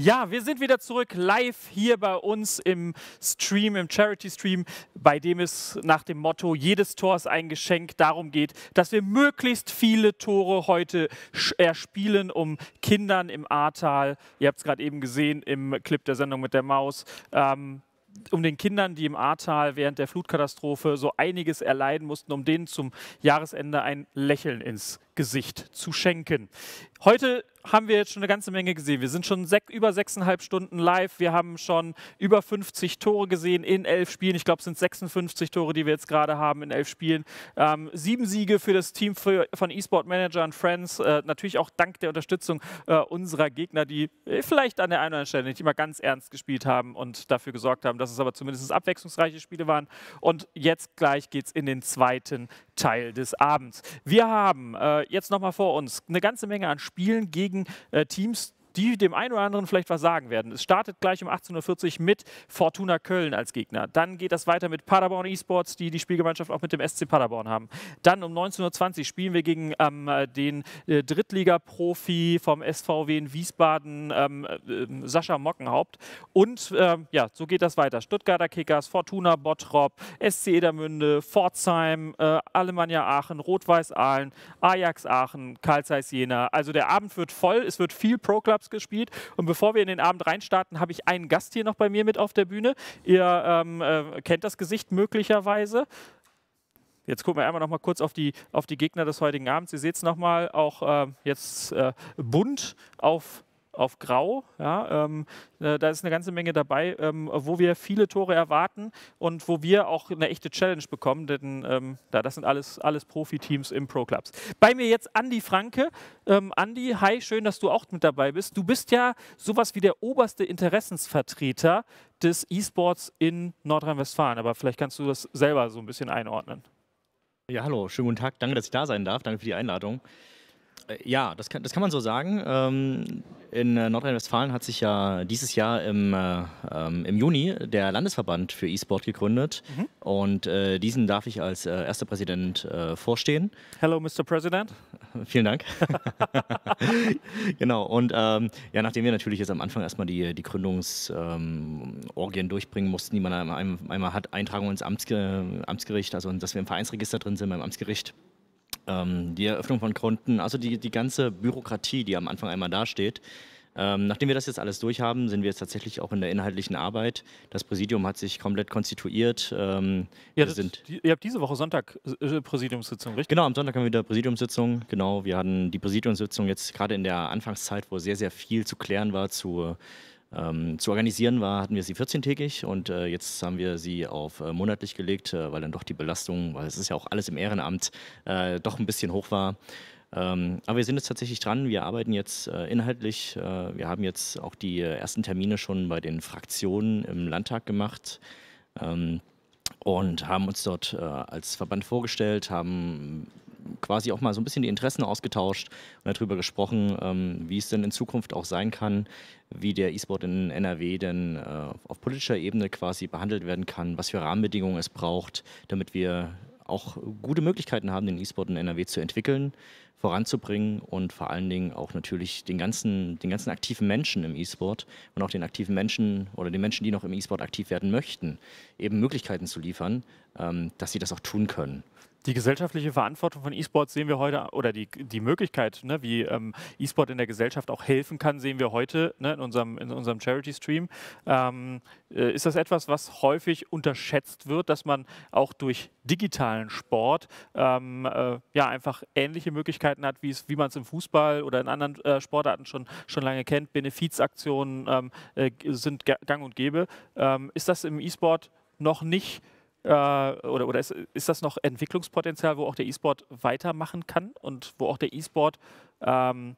Ja, wir sind wieder zurück live hier bei uns im Stream, im Charity-Stream, bei dem es nach dem Motto Jedes Tor ist ein Geschenk darum geht, dass wir möglichst viele Tore heute erspielen, äh, um Kindern im Ahrtal, ihr habt es gerade eben gesehen im Clip der Sendung mit der Maus, ähm, um den Kindern, die im Ahrtal während der Flutkatastrophe so einiges erleiden mussten, um denen zum Jahresende ein Lächeln ins Gesicht zu schenken. Heute haben wir jetzt schon eine ganze Menge gesehen. Wir sind schon sech, über sechseinhalb Stunden live. Wir haben schon über 50 Tore gesehen in elf Spielen. Ich glaube, es sind 56 Tore, die wir jetzt gerade haben in elf Spielen. Ähm, sieben Siege für das Team für, von eSport Manager und Friends. Äh, natürlich auch dank der Unterstützung äh, unserer Gegner, die äh, vielleicht an der einen oder anderen Stelle nicht immer ganz ernst gespielt haben und dafür gesorgt haben, dass es aber zumindest abwechslungsreiche Spiele waren. Und jetzt gleich geht es in den zweiten Teil des Abends. Wir haben äh, jetzt nochmal vor uns eine ganze Menge an Spielen gegen äh, Teams die dem einen oder anderen vielleicht was sagen werden. Es startet gleich um 18.40 Uhr mit Fortuna Köln als Gegner. Dann geht das weiter mit Paderborn Esports, die die Spielgemeinschaft auch mit dem SC Paderborn haben. Dann um 19.20 Uhr spielen wir gegen ähm, äh, den äh, Drittliga-Profi vom SVW in Wiesbaden, ähm, äh, äh Sascha Mockenhaupt. Und äh, ja, so geht das weiter. Stuttgarter Kickers, Fortuna Bottrop, SC Edermünde, Pforzheim, äh, Alemannia Aachen, Rot-Weiß Aalen, Ajax Aachen, Karl Jena. Also der Abend wird voll, es wird viel Pro-Clubs Workshops gespielt. Und bevor wir in den Abend reinstarten, habe ich einen Gast hier noch bei mir mit auf der Bühne. Ihr ähm, äh, kennt das Gesicht möglicherweise. Jetzt gucken wir einmal noch mal kurz auf die, auf die Gegner des heutigen Abends. Ihr seht es noch mal, auch äh, jetzt äh, bunt auf auf Grau. Ja, ähm, äh, da ist eine ganze Menge dabei, ähm, wo wir viele Tore erwarten und wo wir auch eine echte Challenge bekommen, denn ähm, da, das sind alles, alles Profi-Teams im Pro-Clubs. Bei mir jetzt Andi Franke. Ähm, Andi, hi, schön, dass du auch mit dabei bist. Du bist ja sowas wie der oberste Interessensvertreter des E-Sports in Nordrhein-Westfalen, aber vielleicht kannst du das selber so ein bisschen einordnen. Ja, hallo, schönen guten Tag. Danke, dass ich da sein darf. Danke für die Einladung. Äh, ja, das kann, das kann man so sagen. Ähm, in äh, Nordrhein-Westfalen hat sich ja dieses Jahr im, äh, ähm, im Juni der Landesverband für E-Sport gegründet. Mhm. Und äh, diesen darf ich als äh, erster Präsident äh, vorstehen. Hello, Mr. President. Vielen Dank. genau. Und ähm, ja, nachdem wir natürlich jetzt am Anfang erstmal die, die Gründungsorgien ähm, durchbringen mussten, die man einmal, einmal hat, Eintragung ins Amtsger Amtsgericht, also dass wir im Vereinsregister drin sind, beim Amtsgericht ähm, die Eröffnung von Konten, also die, die ganze Bürokratie, die am Anfang einmal dasteht. Ähm, nachdem wir das jetzt alles durch haben, sind wir jetzt tatsächlich auch in der inhaltlichen Arbeit. Das Präsidium hat sich komplett konstituiert. Ähm, ja, das, sind, die, ihr habt diese Woche Sonntag äh, äh, Präsidiumssitzung, richtig? Genau, am Sonntag haben wir wieder Präsidiumssitzung. Genau, wir hatten die Präsidiumssitzung jetzt gerade in der Anfangszeit, wo sehr, sehr viel zu klären war zu ähm, zu organisieren war, hatten wir sie 14-tägig und äh, jetzt haben wir sie auf äh, monatlich gelegt, äh, weil dann doch die Belastung, weil es ist ja auch alles im Ehrenamt, äh, doch ein bisschen hoch war. Ähm, aber wir sind jetzt tatsächlich dran. Wir arbeiten jetzt äh, inhaltlich. Äh, wir haben jetzt auch die äh, ersten Termine schon bei den Fraktionen im Landtag gemacht. Ähm, und haben uns dort äh, als Verband vorgestellt, haben quasi auch mal so ein bisschen die Interessen ausgetauscht und darüber gesprochen, ähm, wie es denn in Zukunft auch sein kann, wie der E-Sport in NRW denn äh, auf politischer Ebene quasi behandelt werden kann, was für Rahmenbedingungen es braucht, damit wir auch gute Möglichkeiten haben, den E-Sport in NRW zu entwickeln voranzubringen und vor allen Dingen auch natürlich den ganzen, den ganzen aktiven Menschen im E-Sport und auch den aktiven Menschen oder den Menschen, die noch im E-Sport aktiv werden möchten, eben Möglichkeiten zu liefern, ähm, dass sie das auch tun können. Die gesellschaftliche Verantwortung von E-Sport sehen wir heute, oder die, die Möglichkeit, ne, wie ähm, E-Sport in der Gesellschaft auch helfen kann, sehen wir heute ne, in unserem, in unserem Charity-Stream. Ähm, äh, ist das etwas, was häufig unterschätzt wird, dass man auch durch digitalen Sport ähm, äh, ja, einfach ähnliche Möglichkeiten Möglichkeiten hat, wie, es, wie man es im Fußball oder in anderen äh, Sportarten schon, schon lange kennt. Benefizaktionen ähm, äh, sind gang und gäbe. Ähm, ist das im E-Sport noch nicht äh, oder, oder ist, ist das noch Entwicklungspotenzial, wo auch der E-Sport weitermachen kann und wo auch der E-Sport ähm,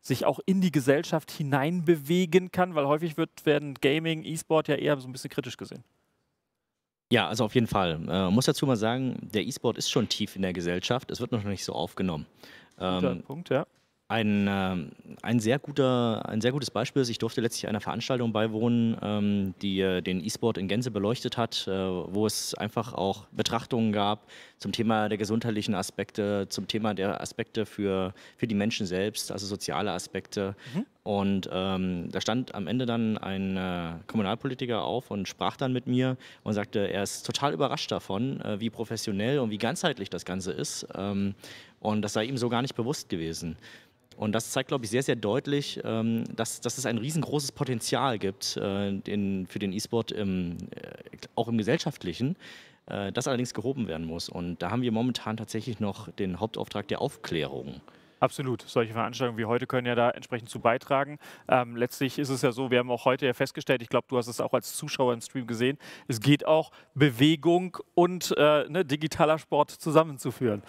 sich auch in die Gesellschaft hineinbewegen kann? Weil häufig wird, werden Gaming, E-Sport ja eher so ein bisschen kritisch gesehen. Ja, also auf jeden Fall. Äh, muss dazu mal sagen, der E-Sport ist schon tief in der Gesellschaft. Es wird noch nicht so aufgenommen. Guter ähm, Punkt, ja. Ein, ähm, ein, sehr guter, ein sehr gutes Beispiel ist, ich durfte letztlich einer Veranstaltung beiwohnen, ähm, die äh, den E-Sport in Gänze beleuchtet hat, äh, wo es einfach auch Betrachtungen gab zum Thema der gesundheitlichen Aspekte, zum Thema der Aspekte für, für die Menschen selbst, also soziale Aspekte. Mhm. Und ähm, da stand am Ende dann ein äh, Kommunalpolitiker auf und sprach dann mit mir und sagte, er ist total überrascht davon, äh, wie professionell und wie ganzheitlich das Ganze ist. Ähm, und das sei ihm so gar nicht bewusst gewesen. Und das zeigt, glaube ich, sehr, sehr deutlich, ähm, dass, dass es ein riesengroßes Potenzial gibt äh, in, für den E-Sport, äh, auch im gesellschaftlichen, äh, das allerdings gehoben werden muss. Und da haben wir momentan tatsächlich noch den Hauptauftrag der Aufklärung. Absolut. Solche Veranstaltungen wie heute können ja da entsprechend zu beitragen. Ähm, letztlich ist es ja so, wir haben auch heute ja festgestellt, ich glaube, du hast es auch als Zuschauer im Stream gesehen, es geht auch Bewegung und äh, ne, digitaler Sport zusammenzuführen.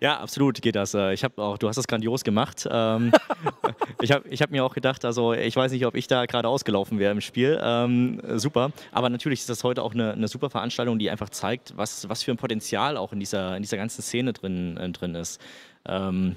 Ja, absolut geht das. Äh, ich habe auch, du hast das grandios gemacht. Ähm, ich habe ich hab mir auch gedacht, also ich weiß nicht, ob ich da gerade ausgelaufen wäre im Spiel. Ähm, super. Aber natürlich ist das heute auch eine, eine super Veranstaltung, die einfach zeigt, was, was für ein Potenzial auch in dieser, in dieser ganzen Szene drin, äh, drin ist. Ähm,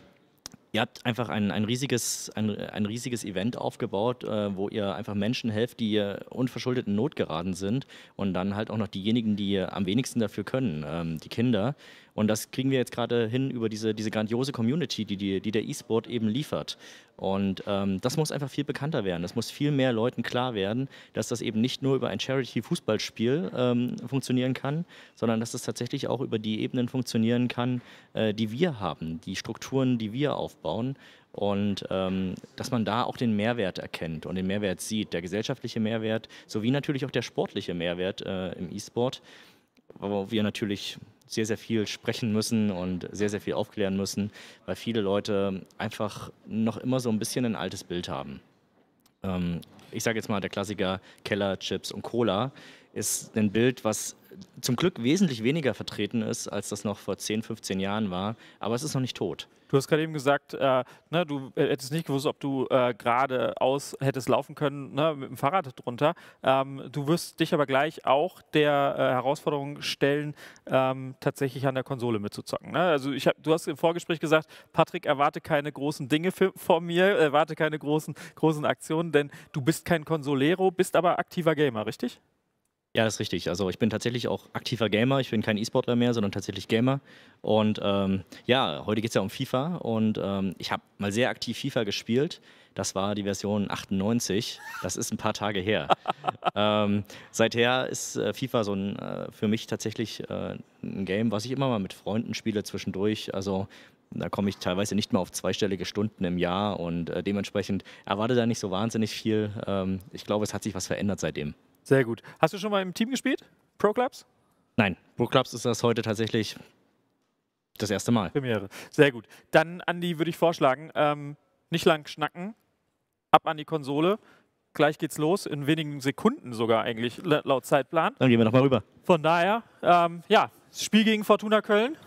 Ihr habt einfach ein, ein, riesiges, ein, ein riesiges Event aufgebaut, äh, wo ihr einfach Menschen helft, die unverschuldet in Not geraten sind und dann halt auch noch diejenigen, die am wenigsten dafür können, ähm, die Kinder. Und das kriegen wir jetzt gerade hin über diese, diese grandiose Community, die, die, die der E-Sport eben liefert. Und ähm, das muss einfach viel bekannter werden. Das muss viel mehr Leuten klar werden, dass das eben nicht nur über ein Charity-Fußballspiel ähm, funktionieren kann, sondern dass das tatsächlich auch über die Ebenen funktionieren kann, äh, die wir haben, die Strukturen, die wir aufbauen. Und ähm, dass man da auch den Mehrwert erkennt und den Mehrwert sieht, der gesellschaftliche Mehrwert sowie natürlich auch der sportliche Mehrwert äh, im E-Sport, wo wir natürlich sehr, sehr viel sprechen müssen und sehr, sehr viel aufklären müssen, weil viele Leute einfach noch immer so ein bisschen ein altes Bild haben. Ähm, ich sage jetzt mal, der Klassiker Keller, Chips und Cola ist ein Bild, was zum Glück wesentlich weniger vertreten ist, als das noch vor 10, 15 Jahren war. Aber es ist noch nicht tot. Du hast gerade eben gesagt, äh, ne, du hättest nicht gewusst, ob du äh, geradeaus hättest laufen können ne, mit dem Fahrrad drunter. Ähm, du wirst dich aber gleich auch der äh, Herausforderung stellen, ähm, tatsächlich an der Konsole mitzuzocken. Ne? Also ich hab, du hast im Vorgespräch gesagt, Patrick, erwarte keine großen Dinge für, von mir, erwarte keine großen, großen Aktionen, denn du bist kein Consolero, bist aber aktiver Gamer, richtig? Ja, das ist richtig. Also ich bin tatsächlich auch aktiver Gamer. Ich bin kein E-Sportler mehr, sondern tatsächlich Gamer. Und ähm, ja, heute geht es ja um FIFA und ähm, ich habe mal sehr aktiv FIFA gespielt. Das war die Version 98. Das ist ein paar Tage her. ähm, seither ist äh, FIFA so ein, äh, für mich tatsächlich äh, ein Game, was ich immer mal mit Freunden spiele zwischendurch. Also da komme ich teilweise nicht mal auf zweistellige Stunden im Jahr und äh, dementsprechend erwarte da nicht so wahnsinnig viel. Ähm, ich glaube, es hat sich was verändert seitdem. Sehr gut. Hast du schon mal im Team gespielt? Pro Clubs? Nein, Pro Clubs ist das heute tatsächlich das erste Mal. Premiere. Sehr gut. Dann, Andi, würde ich vorschlagen, ähm, nicht lang schnacken, ab an die Konsole. Gleich geht's los, in wenigen Sekunden sogar eigentlich, laut Zeitplan. Dann gehen wir nochmal rüber. Von daher, ähm, ja, Spiel gegen Fortuna Köln.